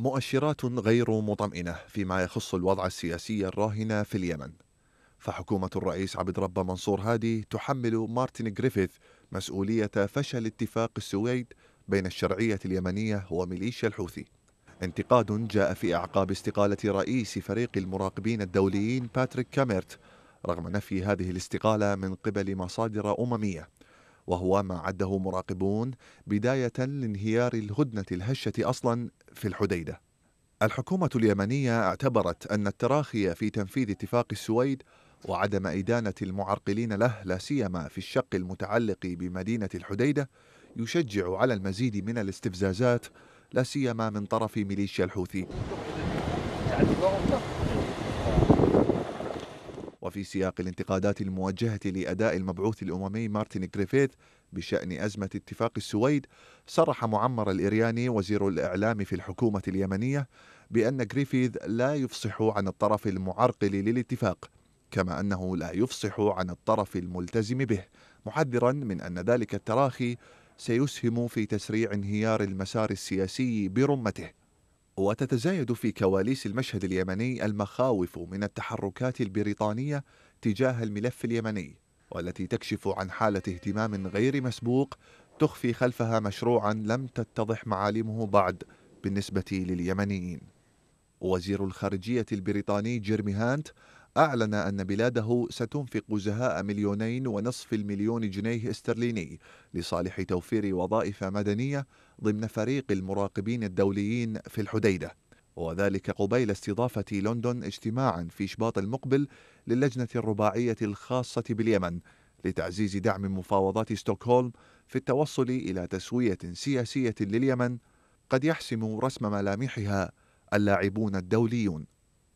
مؤشرات غير مطمئنة فيما يخص الوضع السياسي الراهن في اليمن فحكومة الرئيس عبد ربه منصور هادي تحمل مارتن جريفيث مسؤولية فشل اتفاق السويد بين الشرعية اليمنية وميليشيا الحوثي انتقاد جاء في أعقاب استقالة رئيس فريق المراقبين الدوليين باتريك كاميرت رغم نفي هذه الاستقالة من قبل مصادر أممية وهو ما عده مراقبون بداية لانهيار الهدنة الهشة أصلا في الحديدة. الحكومة اليمنية اعتبرت أن التراخي في تنفيذ اتفاق السويد وعدم إدانة المعرقلين له لا سيما في الشق المتعلق بمدينة الحديدة يشجع على المزيد من الاستفزازات لا سيما من طرف ميليشيا الحوثي. في سياق الانتقادات الموجهة لأداء المبعوث الأممي مارتن غريفيث بشأن أزمة اتفاق السويد صرح معمر الإرياني وزير الإعلام في الحكومة اليمنية بأن غريفيث لا يفصح عن الطرف المعرقل للاتفاق كما أنه لا يفصح عن الطرف الملتزم به محذرا من أن ذلك التراخي سيسهم في تسريع انهيار المسار السياسي برمته وتتزايد في كواليس المشهد اليمني المخاوف من التحركات البريطانية تجاه الملف اليمني والتي تكشف عن حالة اهتمام غير مسبوق تخفي خلفها مشروعا لم تتضح معالمه بعد بالنسبة لليمنيين وزير الخارجية البريطاني جيرمي هانت أعلن أن بلاده ستنفق جهاء مليونين ونصف المليون جنيه استرليني لصالح توفير وظائف مدنية ضمن فريق المراقبين الدوليين في الحديدة وذلك قبيل استضافة لندن اجتماعا في شباط المقبل للجنة الرباعية الخاصة باليمن لتعزيز دعم مفاوضات ستوكهولم في التوصل إلى تسوية سياسية لليمن قد يحسم رسم ملامحها اللاعبون الدوليون